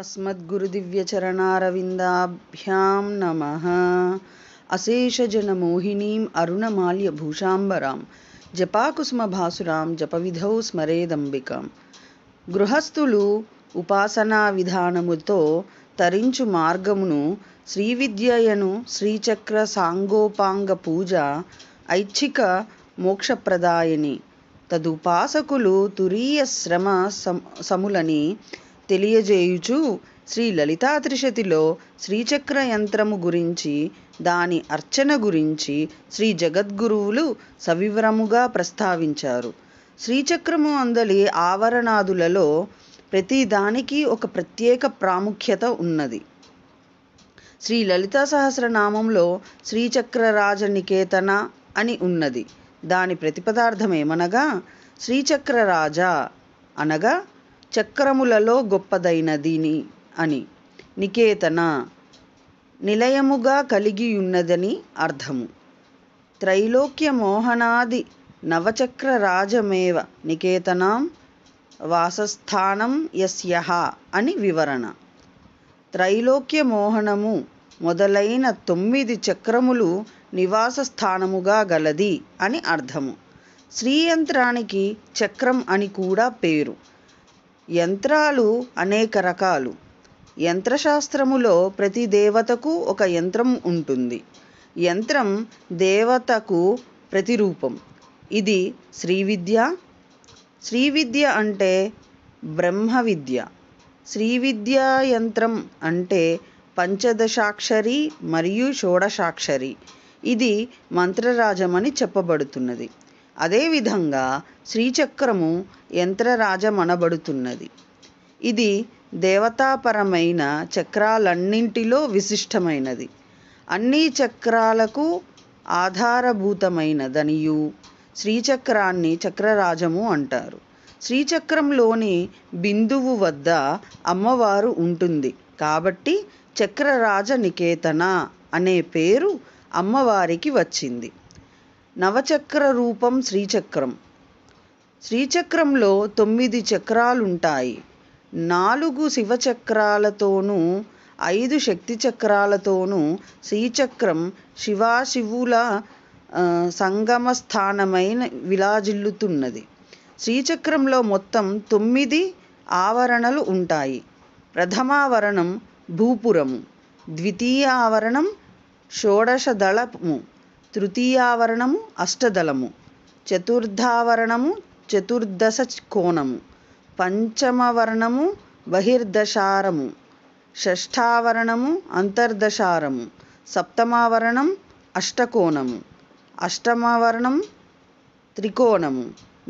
अस्मद्गुरुदिव्यचरणारविन्दाभ्यां नमः अशेषजनमोहिनीम् अरुणमाल्यभूषाम्बरां जपाकुसुमभासुरां జపవిధౌ స్మరేదంబికాం గృహస్థులు ఉపాసనా విధానముతో తరించు మార్గమును శ్రీవిద్యయను శ్రీచక్ర సాంగోపాంగ పూజ ఐచ్ఛిక మోక్షప్రదాయని తదుపాసకులు తురీయ శ్రమ సములని తెలియజేయుచు శ్రీ లలితా త్రిశతిలో శ్రీచక్ర యంత్రము గురించి దాని అర్చన గురించి శ్రీ జగద్గురువులు సవివరముగా ప్రస్తావించారు శ్రీచక్రము అందలి ఆవరణాదులలో ప్రతిదానికి ఒక ప్రత్యేక ప్రాముఖ్యత ఉన్నది శ్రీ లలితా సహస్రనామంలో శ్రీచక్ర నికేతన అని ఉన్నది దాని ప్రతిపదార్థమేమనగా శ్రీచక్ర రాజా అనగా చక్రములలో గొప్పదైనదిని అని నికేతన నిలయముగా కలిగియున్నదని అర్థము త్రైలోక్య మోహనాది నవచక్ర రాజమేవ నికేతనాం వాసస్థానం యస్య అని వివరణ త్రైలోక్య మోహనము మొదలైన తొమ్మిది చక్రములు నివాస స్థానముగా గలది అని అర్థము శ్రీయంత్రానికి చక్రం అని కూడా పేరు యంత్రాలు అనేక రకాలు యంత్రశాస్త్రములో ప్రతి దేవతకు ఒక యంత్రం ఉంటుంది యంత్రం దేవతకు ప్రతిరూపం ఇది శ్రీవిద్య విద్య విద్య అంటే బ్రహ్మ విద్య శ్రీ యంత్రం అంటే పంచదశాక్షరి మరియు షోడశాక్షరి ఇది మంత్రరాజమని చెప్పబడుతున్నది అదేవిధంగా శ్రీచక్రము యంత్రరాజమనబడుతున్నది ఇది దేవతాపరమైన చక్రాలన్నింటిలో విశిష్టమైనది అన్ని చక్రాలకు ఆధారభూతమైనదనియు శ్రీచక్రాన్ని చక్రరాజము అంటారు శ్రీచక్రంలోని బిందువు వద్ద అమ్మవారు ఉంటుంది కాబట్టి చక్రరాజ నికేతన అనే పేరు అమ్మవారికి వచ్చింది నవచక్ర రూపం శ్రీచక్రం శ్రీచక్రంలో తొమ్మిది చక్రాలుంటాయి నాలుగు శివచక్రాలతోనూ ఐదు శక్తి చక్రాలతోనూ శ్రీచక్రం శివాశివుల సంగమ స్థానమైన విలాజిల్లుతున్నది శ్రీచక్రంలో మొత్తం తొమ్మిది ఆవరణలు ఉంటాయి ప్రథమావరణం భూపురము ద్వితీయ ఆవరణం షోడశదళము తృతీయావరణము అష్టదళము చతుర్థావరణము చతుర్దశ కోణము పంచమవర్ణము బహిర్దశారము షష్ఠావరణము అంతర్దశారము సప్తమావరణం అష్టకోణము అష్టమావరణం త్రికోణము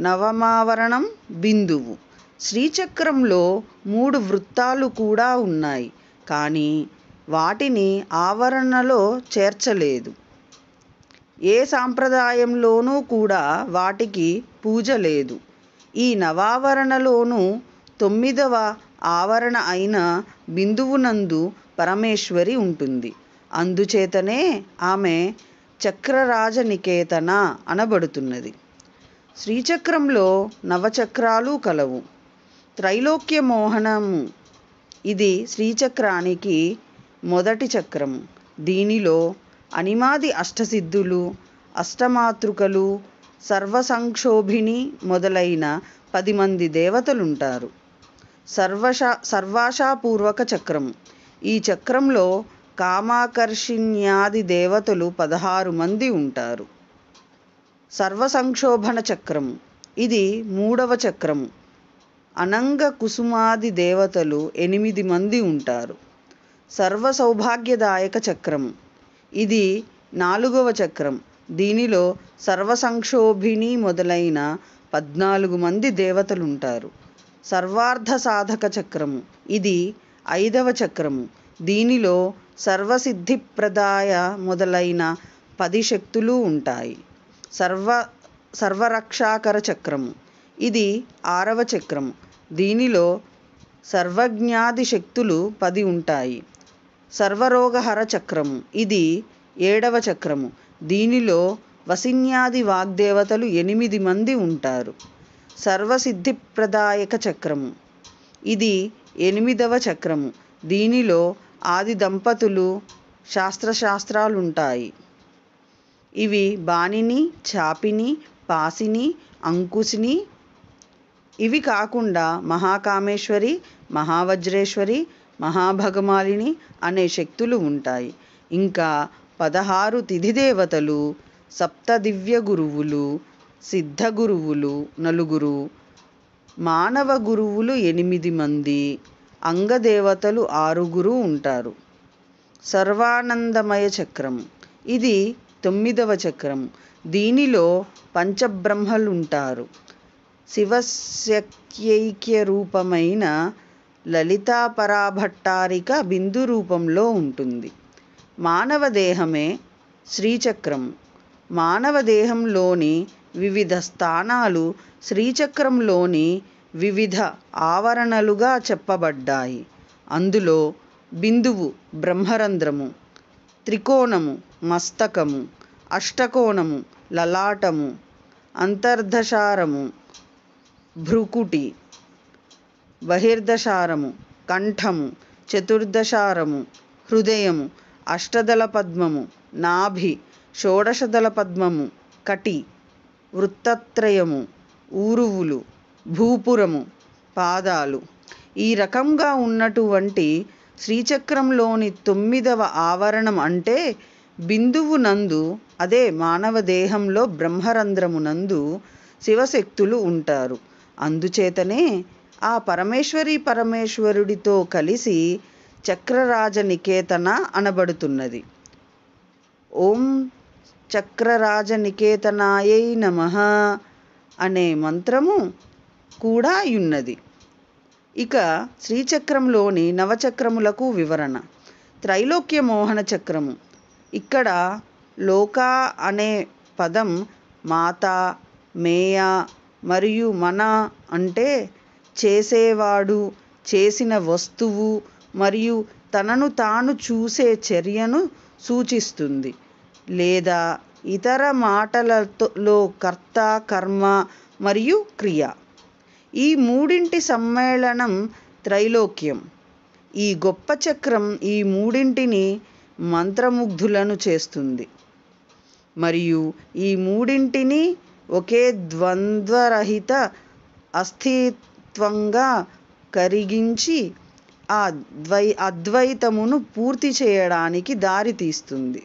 నవమావరణం బిందువు శ్రీచక్రంలో మూడు వృత్తాలు కూడా ఉన్నాయి కానీ వాటిని ఆవరణలో చేర్చలేదు ఏ సాంప్రదాయంలోనూ కూడా వాటికి పూజ లేదు ఈ నవావరణలోనూ తొమ్మిదవ ఆవరణ అయిన బిందువునందు పరమేశ్వరి ఉంటుంది అందుచేతనే ఆమె చక్రరాజనికేతన అనబడుతున్నది శ్రీచక్రంలో నవచక్రాలు కలవు త్రైలోక్య మోహనము ఇది శ్రీచక్రానికి మొదటి చక్రము దీనిలో అనిమాది అష్టసిద్ధులు అష్టమాతృకలు సర్వసంక్షోభిణి మొదలైన పది మంది దేవతలుంటారు సర్వశా సర్వాశాపూర్వక చక్రం ఈ చక్రంలో కామాకర్షిణ్యాది దేవతలు పదహారు మంది ఉంటారు సర్వసంక్షోభణ చక్రం ఇది మూడవ చక్రం అనంగ కుసుమాది దేవతలు ఎనిమిది మంది ఉంటారు సర్వ సౌభాగ్యదాయక చక్రం ఇది నాలుగవ చక్రం దీనిలో సర్వసంక్షోభిణి మొదలైన పద్నాలుగు మంది దేవతలుంటారు సర్వార్థ సాధక చక్రము ఇది ఐదవ చక్రము దీనిలో సర్వసిద్ధిప్రదాయ మొదలైన పది శక్తులు ఉంటాయి సర్వ సర్వరక్షాకర చక్రము ఇది ఆరవ చక్రము దీనిలో సర్వజ్ఞాది శక్తులు పది ఉంటాయి సర్వరోగహర చక్రము ఇది ఏడవ చక్రము దీనిలో వసిన్యాది వాగ్దేవతలు ఎనిమిది మంది ఉంటారు సర్వసిద్ధిప్రదాయక చక్రము ఇది ఎనిమిదవ చక్రము దీనిలో ఆది దంపతులు శాస్త్రశాస్త్రాలుంటాయి ఇవి బాణిని చాపిని పాసిని అంకుశిని ఇవి కాకుండా మహాకామేశ్వరి మహావజ్రేశ్వరి మహాభగమాలిని అనే శక్తులు ఉంటాయి ఇంకా పదహారు తిథి దేవతలు సప్తదివ్య గురువులు సిద్ధ గురువులు నలుగురు మానవ గురువులు ఎనిమిది మంది అంగదేవతలు ఆరుగురు ఉంటారు సర్వానందమయ చక్రం ఇది తొమ్మిదవ చక్రం దీనిలో పంచబ్రహ్మలుంటారు శివశక్యైక్య రూపమైన లలితాపరాభట్టారిక బిందు రూపంలో ఉంటుంది మానవ దేహమే శ్రీచక్రం మానవ దేహంలోని వివిధ స్థానాలు శ్రీచక్రంలోని వివిధ ఆవరణలుగా చెప్పబడ్డాయి అందులో బిందువు బ్రహ్మరంధ్రము త్రికోణము మస్తకము అష్టకోణము లలాటము అంతర్ధశారము భ్రుకుటి బహిర్దశారము కంఠము చతుర్దశారము హృదయము అష్టదళ పద్మము నాభి షోడశదల పద్మము కటి వృత్తత్రయము ఊరువులు భూపురము పాదాలు ఈ రకంగా ఉన్నటువంటి శ్రీచక్రంలోని తొమ్మిదవ ఆవరణం అంటే బిందువు నందు అదే మానవ దేహంలో బ్రహ్మరంధ్రమునందు శివశక్తులు ఉంటారు అందుచేతనే ఆ పరమేశ్వరి పరమేశ్వరుడితో కలిసి చక్రరాజ నికేతన అనబడుతున్నది ఓం చక్రరాజ నికేతనాయై నమ అనే మంత్రము కూడా ఉన్నది ఇక శ్రీచక్రంలోని నవచక్రములకు వివరణ త్రైలోక్య మోహన చక్రము ఇక్కడ లోక అనే పదం మాత మేయ మరియు మన అంటే చేసేవాడు చేసిన వస్తువు మరియు తనను తాను చూసే చర్యను సూచిస్తుంది లేదా ఇతర మాటలతో కర్త కర్మ మరియు క్రియ ఈ మూడింటి సమ్మేళనం త్రైలోక్యం ఈ గొప్ప చక్రం ఈ మూడింటిని మంత్రముగ్ధులను చేస్తుంది మరియు ఈ మూడింటిని ఒకే ద్వంద్వరహిత అస్థి తత్వంగా కరిగించి ఆ ద్వై అద్వైతమును పూర్తి చేయడానికి దారితీస్తుంది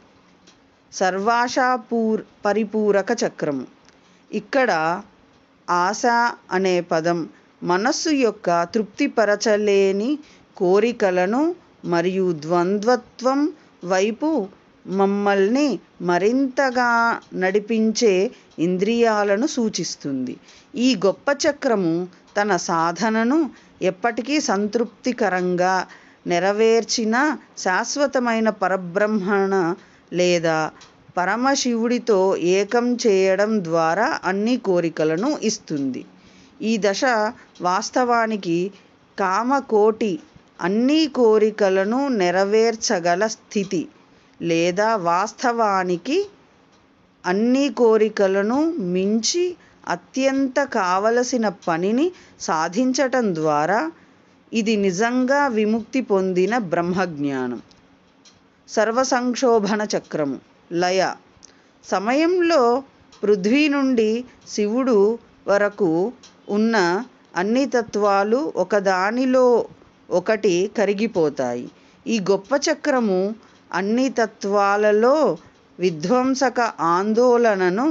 సర్వాశా పూర్ పరిపూరక చక్రము ఇక్కడ ఆశ అనే పదం మనస్సు యొక్క తృప్తిపరచలేని కోరికలను మరియు ద్వంద్వత్వం వైపు మమ్మల్ని మరింతగా నడిపించే ఇంద్రియాలను సూచిస్తుంది ఈ గొప్ప చక్రము తన సాధనను ఎప్పటికీ సంతృప్తికరంగా నెరవేర్చిన శాశ్వతమైన పరబ్రహ్మణ లేదా పరమశివుడితో ఏకం చేయడం ద్వారా అన్ని కోరికలను ఇస్తుంది ఈ దశ వాస్తవానికి కామకోటి అన్ని కోరికలను నెరవేర్చగల స్థితి లేదా వాస్తవానికి అన్ని కోరికలను మించి అత్యంత కావలసిన పనిని సాధించటం ద్వారా ఇది నిజంగా విముక్తి పొందిన బ్రహ్మజ్ఞానం సర్వసంక్షోభణ చక్రము లయ సమయంలో పృథ్వీ నుండి శివుడు వరకు ఉన్న అన్ని తత్వాలు ఒకదానిలో ఒకటి కరిగిపోతాయి ఈ గొప్ప చక్రము అన్ని తత్వాలలో విధ్వంసక ఆందోళనను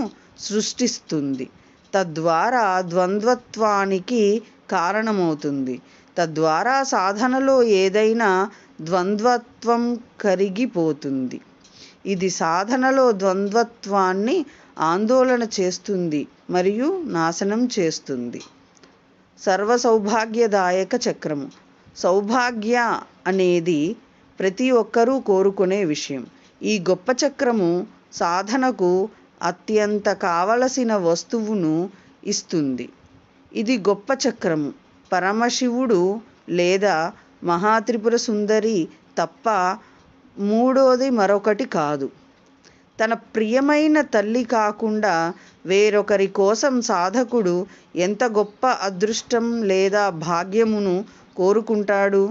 సృష్టిస్తుంది తద్వారా ద్వంద్వత్వానికి కారణమవుతుంది తద్వారా సాధనలో ఏదైనా ద్వంద్వత్వం కరిగిపోతుంది ఇది సాధనలో ద్వంద్వత్వాన్ని ఆందోళన చేస్తుంది మరియు నాశనం చేస్తుంది సర్వ సౌభాగ్యదాయక చక్రము సౌభాగ్య అనేది ప్రతి ఒక్కరూ కోరుకునే విషయం ఈ గొప్ప చక్రము సాధనకు అత్యంత కావలసిన వస్తువును ఇస్తుంది ఇది గొప్ప చక్రము పరమశివుడు లేదా మహాత్రిపుర సుందరి తప్ప మూడోది మరొకటి కాదు తన ప్రియమైన తల్లి కాకుండా వేరొకరి కోసం సాధకుడు ఎంత గొప్ప అదృష్టం లేదా భాగ్యమును కోరుకుంటాడు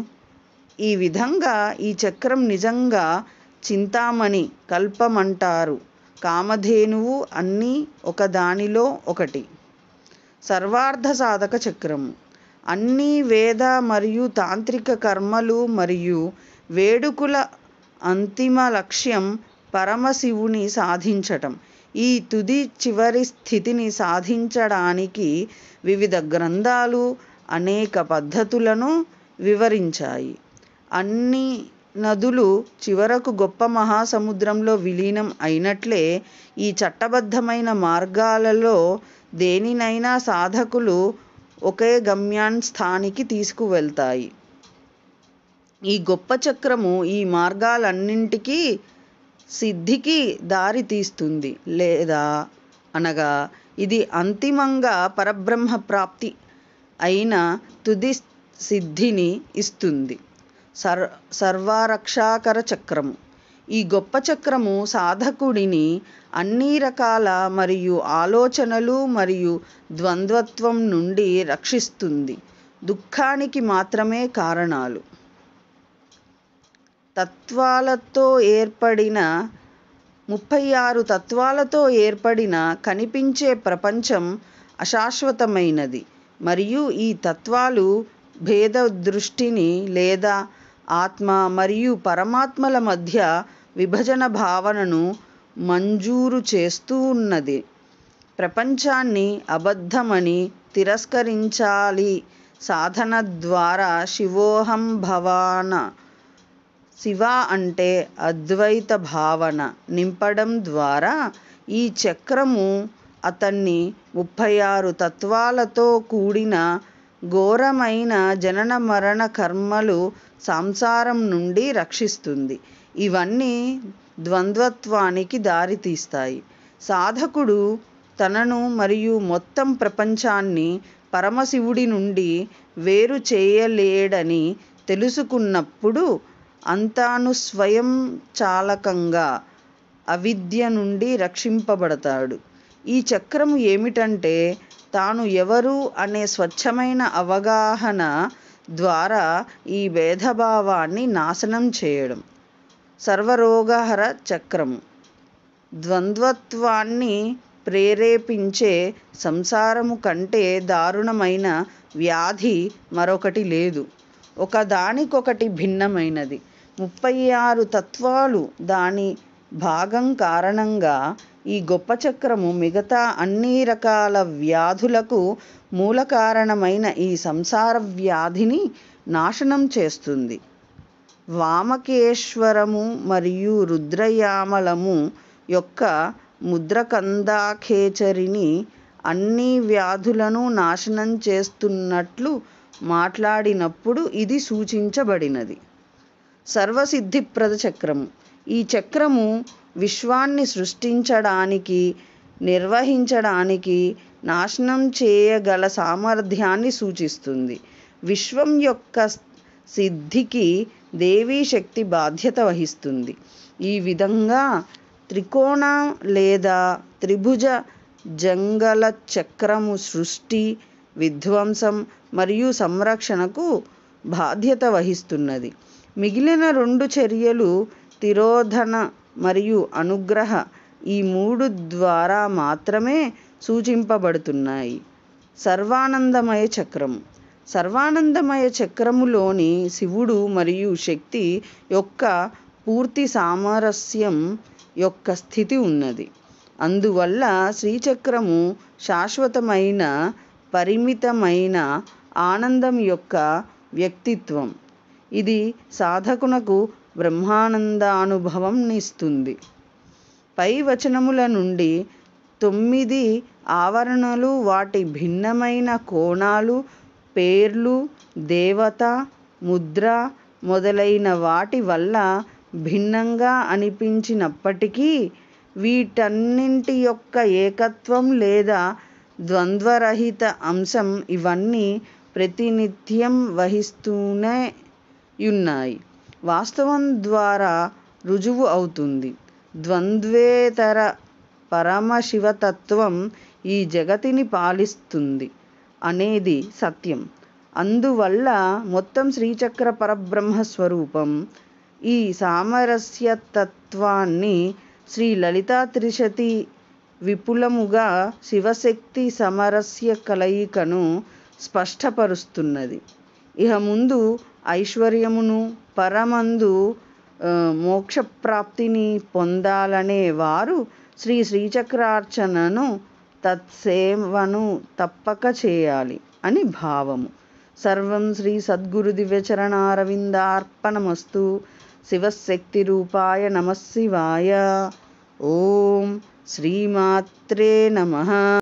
ఈ విధంగా ఈ చక్రం నిజంగా చింతామణి కల్పమంటారు కామధేనువు అన్నీ ఒకదానిలో ఒకటి సర్వార్థ సాధక చక్రము అన్ని వేద మరియు తాంత్రిక కర్మలు మరియు వేడుకుల అంతిమ లక్ష్యం పరమశివుని సాధించటం ఈ తుది చివరి స్థితిని సాధించడానికి వివిధ గ్రంథాలు అనేక పద్ధతులను వివరించాయి అన్ని నదులు చివరకు గొప్ప మహాసముద్రంలో విలీనం అయినట్లే ఈ చట్టబద్ధమైన మార్గాలలో దేనినైనా సాధకులు ఒకే గమ్యాన్ స్థానికి తీసుకువెళ్తాయి ఈ గొప్ప చక్రము ఈ మార్గాలన్నింటికీ సిద్ధికి దారి తీస్తుంది లేదా అనగా ఇది అంతిమంగా పరబ్రహ్మ ప్రాప్తి అయిన తుది సిద్ధిని ఇస్తుంది సర్ సర్వారక్షాకర చక్రము ఈ గొప్ప చక్రము సాధకుడిని అన్ని రకాల మరియు ఆలోచనలు మరియు ద్వంద్వత్వం నుండి రక్షిస్తుంది దుఃఖానికి మాత్రమే కారణాలు తత్వాలతో ఏర్పడిన ముప్పై ఆరు తత్వాలతో ఏర్పడిన కనిపించే ప్రపంచం అశాశ్వతమైనది మరియు ఈ తత్వాలు భేద దృష్టిని లేదా ఆత్మ మరియు పరమాత్మల మధ్య విభజన భావనను మంజూరు చేస్తూ ఉన్నది ప్రపంచాన్ని అబద్ధమని తిరస్కరించాలి సాధన ద్వారా శివోహం భవాన శివ అంటే అద్వైత భావన నింపడం ద్వారా ఈ చక్రము అతన్ని ముప్పై ఆరు తత్వాలతో కూడిన ఘోరమైన జనన మరణ కర్మలు సంసారం నుండి రక్షిస్తుంది ఇవన్నీ ద్వంద్వత్వానికి దారితీస్తాయి సాధకుడు తనను మరియు మొత్తం ప్రపంచాన్ని పరమశివుడి నుండి వేరు చేయలేడని తెలుసుకున్నప్పుడు అంతాను స్వయం చాలకంగా అవిద్య నుండి రక్షింపబడతాడు ఈ చక్రము ఏమిటంటే తాను ఎవరు అనే స్వచ్ఛమైన అవగాహన ద్వారా ఈ భేదభావాన్ని నాశనం చేయడం సర్వరోగహర చక్రం ద్వంద్వత్వాన్ని ప్రేరేపించే సంసారము కంటే దారుణమైన వ్యాధి మరొకటి లేదు ఒకదానికొకటి భిన్నమైనది ముప్పై ఆరు తత్వాలు దాని భాగం కారణంగా ఈ గొప్ప చక్రము మిగతా అన్ని రకాల వ్యాధులకు మూల కారణమైన ఈ సంసార వ్యాధిని నాశనం చేస్తుంది వామకేశ్వరము మరియు రుద్రయామలము యొక్క ముద్రకందాఖేచరిని అన్ని వ్యాధులను నాశనం చేస్తున్నట్లు మాట్లాడినప్పుడు ఇది సూచించబడినది సర్వసిద్ధిప్రద చక్రము ఈ చక్రము విశ్వాన్ని సృష్టించడానికి నిర్వహించడానికి నాశనం చేయగల సామర్థ్యాన్ని సూచిస్తుంది విశ్వం యొక్క సిద్ధికి దేవీ శక్తి బాధ్యత వహిస్తుంది ఈ విధంగా త్రికోణ లేదా త్రిభుజ జంగల చక్రము సృష్టి విధ్వంసం మరియు సంరక్షణకు బాధ్యత వహిస్తున్నది మిగిలిన రెండు చర్యలు తిరోధన మరియు అనుగ్రహ ఈ మూడు ద్వారా మాత్రమే సూచింపబడుతున్నాయి సర్వానందమయ చక్రం సర్వానందమయ చక్రములోని శివుడు మరియు శక్తి యొక్క పూర్తి సామరస్యం యొక్క స్థితి ఉన్నది అందువల్ల శ్రీచక్రము శాశ్వతమైన పరిమితమైన ఆనందం యొక్క వ్యక్తిత్వం ఇది సాధకునకు అనుభవం ఇస్తుంది పై వచనముల నుండి తొమ్మిది ఆవరణలు వాటి భిన్నమైన కోణాలు పేర్లు దేవత ముద్ర మొదలైన వాటి వల్ల భిన్నంగా అనిపించినప్పటికీ వీటన్నింటి యొక్క ఏకత్వం లేదా ద్వంద్వరహిత అంశం ఇవన్నీ ప్రతినిత్యం వహిస్తూనే ఉన్నాయి వాస్తవం ద్వారా రుజువు అవుతుంది ద్వంద్వేతర పరమశివతత్వం ఈ జగతిని పాలిస్తుంది అనేది సత్యం అందువల్ల మొత్తం శ్రీచక్ర పరబ్రహ్మ స్వరూపం ఈ సామరస్యతత్వాన్ని శ్రీ లలితా త్రిశతి విపులముగా శివశక్తి సమరస్య కలయికను స్పష్టపరుస్తున్నది ఇహ ముందు ఐశ్వర్యమును పరమందు మోక్షప్రాప్తిని పొందాలనే వారు శ్రీ శ్రీచక్రార్చనను తత్సేవను తప్పక చేయాలి అని భావము సర్వం శ్రీ సద్గురు దివ్యచరణారవిందార్పణమస్తు శివశక్తి రూపాయ నమశివాయ ఓం శ్రీమాత్రే నమ